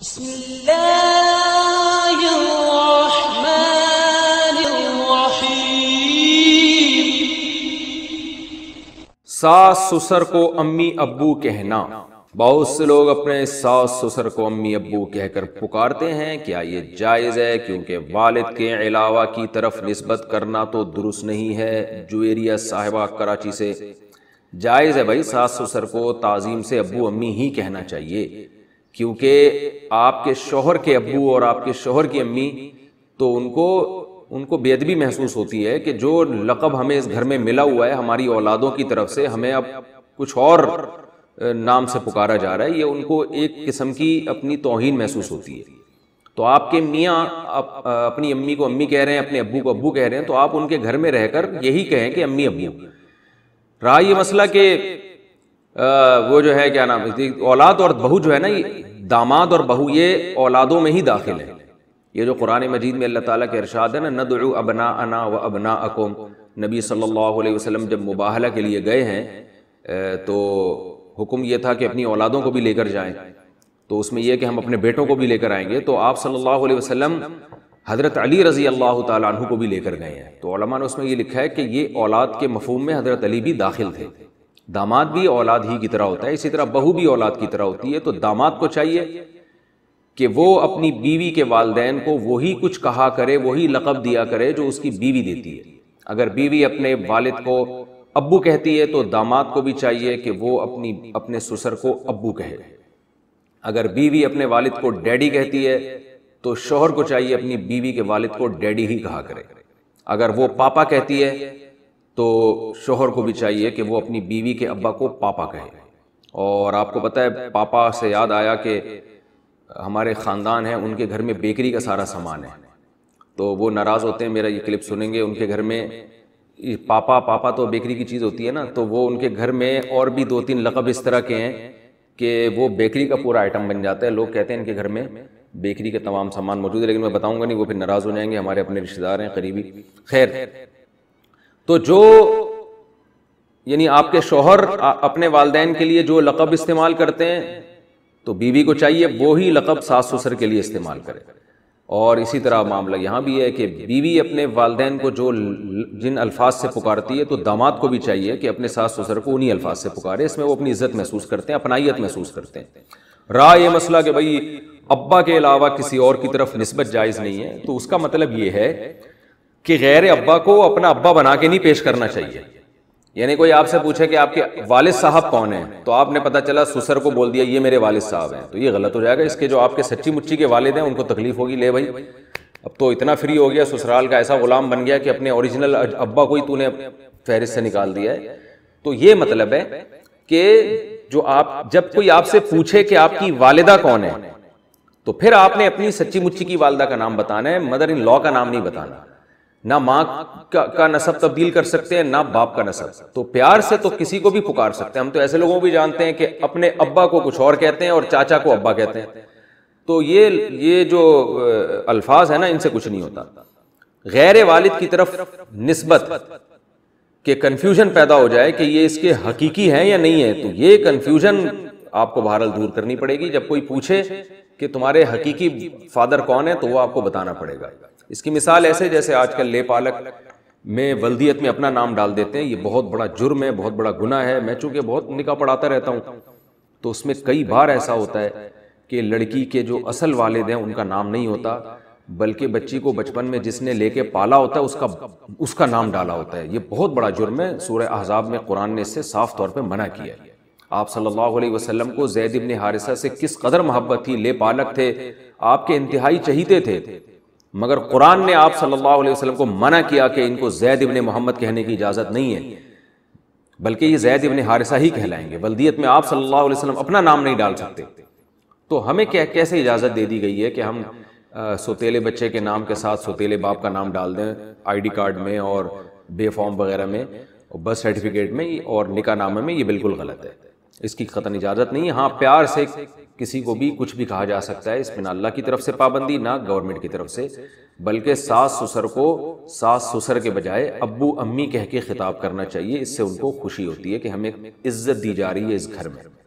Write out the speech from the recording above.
بسم الله الرحمن الرحيم सास ससुर को अम्मी अब्बू कहना बहुत से लोग अपने सास ससुर को अम्मी अब्बू कहकर पुकारते हैं क्या ये जायज़ है क्योंकि वालिद के अलावा की तरफ नस्बत करना तो दुरुस्त नहीं है जुएरिया साहिबा कराची से जायज़ है भाई सास ससुर को ताज़ीम से अब्बू अम्मी ही कहना चाहिए क्योंकि आपके शोहर के अबू और आपके शोहर की अम्मी तो उनको उनको बेदबी महसूस होती है कि जो लकब हमें इस घर में मिला हुआ है हमारी औलादों की तरफ से हमें अब कुछ और नाम से पुकारा जा रहा है ये उनको एक किस्म की अपनी तोहन महसूस होती है तो आपके मियाँ आप, अपनी अम्मी को अम्मी कह रहे हैं अपने अबू को अबू कह रहे हैं तो आप उनके घर में रहकर यही कहें कि अम्मी अब्बू रहा ये मसला कि वो जो है क्या नाम औलाद और बहू जो है ना ये दामाद और बहू ये औलादों में ही दाखिल है ये जो कुरान मजीद में अल्लाह ताला के इरशाद है ना नद अबना अना व अबना अकुम नबी सल्लल्लाहु अलैहि वसल्लम जब मुबाहला के लिए गए हैं तो हुक्म ये था कि अपनी औलादों को भी लेकर जाएं तो उसमें यह कि हम अपने बेटों को भी लेकर आएंगे तो आप सल्लल्लाहु अलैहि वसल्लम हज़रत अली रज़ी अल्लाह तु को भी लेकर गए हैं तो ने उसमें ये लिखा है कि ये औलाद के मफहम में हज़रत अली भी दाखिल थे दामाद भी औलाद ही की तरह होता है इसी तरह बहू भी औलाद की तरह होती है तो दामाद को चाहिए कि वो अपनी बीवी के वालदेन को वही कुछ कहा करे वही लकब दिया करे जो उसकी बीवी देती है अगर बीवी अपने वालिद को अबू कहती है तो दामाद को भी चाहिए कि वो अपनी अपने ससुर को अबू कहे अगर बीवी अपने वालिद को डैडी कहती है तो शोहर को चाहिए अपनी बीवी के वालिद को डैडी ही कहा करे अगर वो पापा कहती है तो शोहर को भी चाहिए कि वो अपनी बीवी के अब्बा को पापा कहे और आपको पता है पापा से याद आया कि हमारे ख़ानदान हैं उनके घर में बेकरी का सारा सामान है तो वो नाराज़ होते हैं मेरा ये क्लिप सुनेंगे उनके घर में पापा पापा तो बेकरी की चीज़ होती है ना तो वो उनके घर में और भी दो तीन लकब इस तरह के हैं कि वो बेकरी का पूरा आइटम बन जाता है लोग कहते हैं इनके घर में बेकरी का तमाम सामान मौजूद है लेकिन मैं बताऊंगा नहीं वो फिर नाराज़ हो जाएंगे हमारे अपने रिश्तेदार हैं करीबी खैर तो जो यानी आपके शोहर अपने वालदेन के लिए जो लकब इस्तेमाल करते हैं तो बीवी को चाहिए वो ही लकब सास ससुर के लिए इस्तेमाल करे और इसी तरह मामला यहां भी है कि बीवी अपने वालदेन को जो जिन अल्फाज से पुकारती है तो दामाद को भी चाहिए कि अपने सास ससुर को उन्हीं अल्फाज से पुकारे इसमें वो अपनी इज्जत महसूस करते हैं अपनाइत महसूस करते हैं रहा यह मसला कि भाई अब्बा के अलावा किसी और की तरफ नस्बत जायज़ नहीं है तो उसका मतलब यह है कि गैर अब्बा को अपना अब्बा बना के नहीं पेश करना चाहिए यानी कोई आपसे पूछे कि आपके वालिद साहब कौन हैं तो आपने पता चला सुसर को बोल दिया ये मेरे वालिद साहब हैं तो ये गलत हो जाएगा इसके जो आपके सच्ची मुच्ची के वालिद हैं उनको तकलीफ होगी ले भाई अब तो इतना फ्री हो गया ससुराल का ऐसा गुलाम बन गया कि अपने ओरिजिनल अब्बा को ही तूने फहरिस्त से निकाल दिया है तो ये मतलब है कि जो आप जब कोई आपसे पूछे कि आपकी वालिदा कौन है तो फिर आपने अपनी सच्ची मुच्ची की वालदा का नाम बताना है मदर इन लॉ का नाम नहीं बताना ना माँ का, का नसब तब्दील कर सकते हैं ना बाप का नसब तो प्यार से तो किसी को भी पुकार सकते हैं हम तो ऐसे लोगों को भी जानते हैं कि अपने अब्बा को कुछ और कहते हैं और चाचा को अब्बा कहते हैं तो ये ये जो अल्फाज है ना इनसे कुछ नहीं होता गैर वालिद की तरफ नस्बत के कन्फ्यूजन पैदा हो जाए कि ये इसके हकीकी हैं या नहीं है तो ये कन्फ्यूजन आपको बहरहाल दूर करनी पड़ेगी जब कोई पूछे कि तुम्हारे हकीकी फादर कौन है तो वो आपको बताना पड़ेगा इसकी मिसाल ऐसे जैसे आजकल ले पालक में वल्दियत में अपना नाम डाल देते हैं ये बहुत बड़ा जुर्म है बहुत बड़ा गुना है मैं चूंकि बहुत निका पढ़ाता रहता हूँ तो उसमें कई बार ऐसा होता है कि लड़की के जो असल वाले हैं उनका नाम नहीं होता बल्कि बच्ची को बचपन में जिसने लेके पाला होता है उसका उसका नाम डाला होता है ये बहुत बड़ा जुर्म है सूर्य अहजाब में कुरान ने इससे साफ तौर पर मना किया है आप सल्लल्लाहु अलैहि वसल्लम को जैद इबन हारिसा से किस कदर मोहब्बत थी ले पालक थे आपके इंतहाई चहीते थे मगर कुरान ने आप सल्लल्लाहु अलैहि वसल्लम को मना किया कि इनको जैद इबन मोहम्मद कहने की इजाज़त नहीं है बल्कि ये जैद इबन हारिसा ही कहलाएंगे बल्दियत में आप सल्लल्लाहु अलैहि वसल्लम अपना नाम नहीं डाल सकते तो हमें क्या कैसे इजाज़त दे दी गई है कि हम सोतीले सोतेले बच्चे के नाम के साथ सोतेले बाप का नाम डाल दें डी कार्ड में और बे फॉर्म वगैरह में बर्थ सर्टिफिकेट में और निका नामे में ये बिल्कुल गलत है इसकी कतन इजाज़त नहीं हाँ प्यार से किसी को भी कुछ भी कहा जा सकता है इसमें ना अल्लाह की तरफ से पाबंदी ना गवर्नमेंट की तरफ से बल्कि सास ससुर को सास ससुर के बजाय अब्बू अम्मी कह के खिताब करना चाहिए इससे उनको खुशी होती है कि हमें इज्जत दी जा रही है इस घर में